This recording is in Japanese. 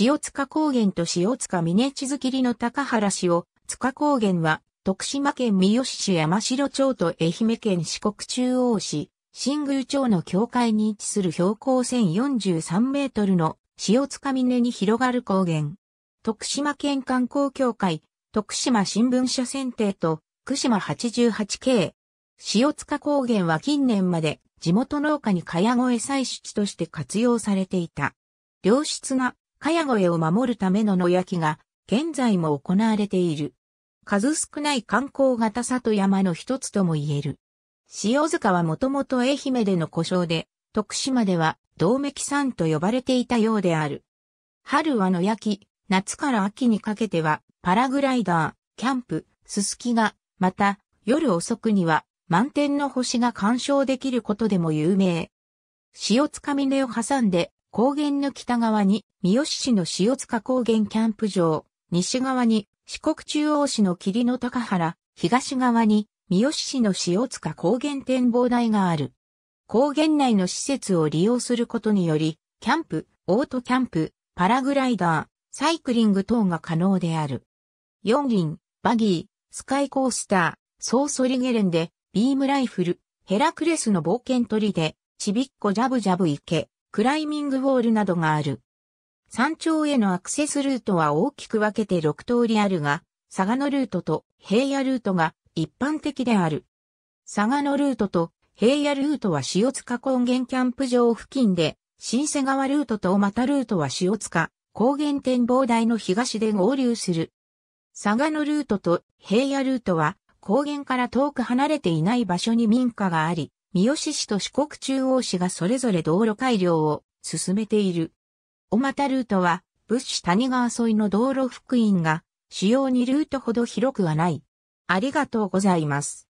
塩塚高原と塩塚峰地図切りの高原塩塚高原は、徳島県三好市山城町と愛媛県四国中央市、新宮町の境界に位置する標高1043メートルの塩塚峰に広がる高原。徳島県観光協会、徳島新聞社選定と、福島 88K。塩塚高原は近年まで地元農家に茅越え採取地として活用されていた。良質なかやごえを守るための野焼きが、現在も行われている。数少ない観光型里山の一つとも言える。塩塚はもともと愛媛での故障で、徳島では、道맥山と呼ばれていたようである。春は野焼き、夏から秋にかけては、パラグライダー、キャンプ、すすきが、また、夜遅くには、満天の星が鑑賞できることでも有名。塩塚峰を挟んで、高原の北側に三好市の塩塚高原キャンプ場、西側に四国中央市の霧の高原、東側に三好市の塩塚高原展望台がある。高原内の施設を利用することにより、キャンプ、オートキャンプ、パラグライダー、サイクリング等が可能である。四輪、バギー、スカイコースター、ソーソリゲレンで、ビームライフル、ヘラクレスの冒険鳥で、ちびっこジャブジャブ池、クライミングウォールなどがある。山頂へのアクセスルートは大きく分けて6通りあるが、佐賀のルートと平野ルートが一般的である。佐賀のルートと平野ルートは塩塚高原キャンプ場付近で、新瀬川ルートと大股ルートは塩塚高原展望台の東で合流する。佐賀のルートと平野ルートは高原から遠く離れていない場所に民家があり、三好市と四国中央市がそれぞれ道路改良を進めている。小又ルートは、物資谷川沿いの道路福音が、主要にルートほど広くはない。ありがとうございます。